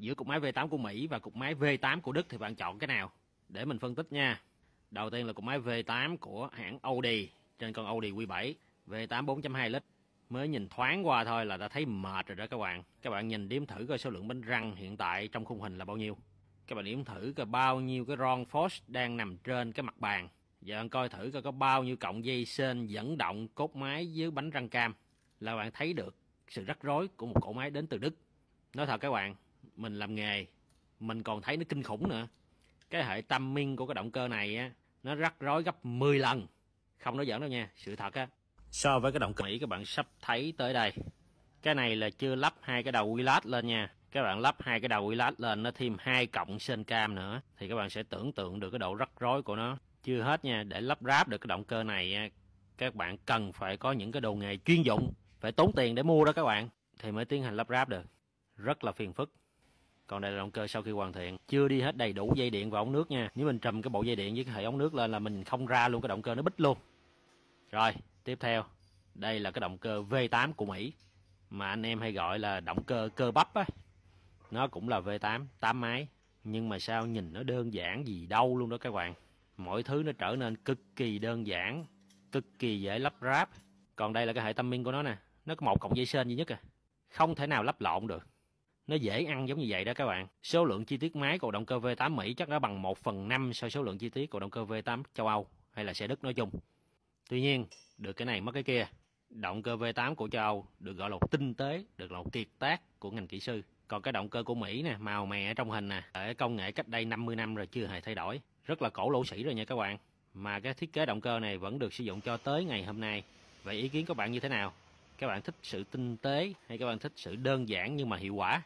giữa cục máy V8 của Mỹ và cục máy V8 của Đức thì bạn chọn cái nào để mình phân tích nha đầu tiên là cục máy V8 của hãng Audi trên con Audi Q7 V8 4.2 lít mới nhìn thoáng qua thôi là đã thấy mệt rồi đó các bạn các bạn nhìn đếm thử coi số lượng bánh răng hiện tại trong khung hình là bao nhiêu các bạn đếm thử coi bao nhiêu cái ron force đang nằm trên cái mặt bàn giờ bạn coi thử coi có bao nhiêu cọng dây sên dẫn động cốt máy dưới bánh răng cam là bạn thấy được sự rắc rối của một cỗ máy đến từ Đức nói thật các bạn mình làm nghề mình còn thấy nó kinh khủng nữa cái hệ tâm minh của cái động cơ này á nó rắc rối gấp 10 lần không nói giỡn đâu nha sự thật á so với cái động cơ mỹ các bạn sắp thấy tới đây cái này là chưa lắp hai cái đầu quy lát lên nha các bạn lắp hai cái đầu quy lát lên nó thêm hai cộng sên cam nữa thì các bạn sẽ tưởng tượng được cái độ rắc rối của nó chưa hết nha để lắp ráp được cái động cơ này các bạn cần phải có những cái đồ nghề chuyên dụng phải tốn tiền để mua đó các bạn thì mới tiến hành lắp ráp được rất là phiền phức còn đây là động cơ sau khi hoàn thiện chưa đi hết đầy đủ dây điện và ống nước nha nếu mình trùm cái bộ dây điện với cái hệ ống nước lên là mình không ra luôn cái động cơ nó bích luôn rồi tiếp theo đây là cái động cơ V8 của Mỹ mà anh em hay gọi là động cơ cơ bắp á nó cũng là V8 8 máy nhưng mà sao nhìn nó đơn giản gì đâu luôn đó các bạn mọi thứ nó trở nên cực kỳ đơn giản cực kỳ dễ lắp ráp còn đây là cái hệ tâm minh của nó nè nó có một cọng dây sên duy nhất à không thể nào lắp lộn được nó dễ ăn giống như vậy đó các bạn. Số lượng chi tiết máy của động cơ V8 Mỹ chắc đã bằng 1 phần 5 so với số lượng chi tiết của động cơ V8 châu Âu hay là xe Đức nói chung. Tuy nhiên, được cái này mất cái kia. Động cơ V8 của châu Âu được gọi là tinh tế, được là một kiệt tác của ngành kỹ sư. Còn cái động cơ của Mỹ nè, màu mè trong hình nè, ở công nghệ cách đây 50 năm rồi chưa hề thay đổi. Rất là cổ lỗ sĩ rồi nha các bạn. Mà cái thiết kế động cơ này vẫn được sử dụng cho tới ngày hôm nay. Vậy ý kiến của bạn như thế nào? Các bạn thích sự tinh tế hay các bạn thích sự đơn giản nhưng mà hiệu quả?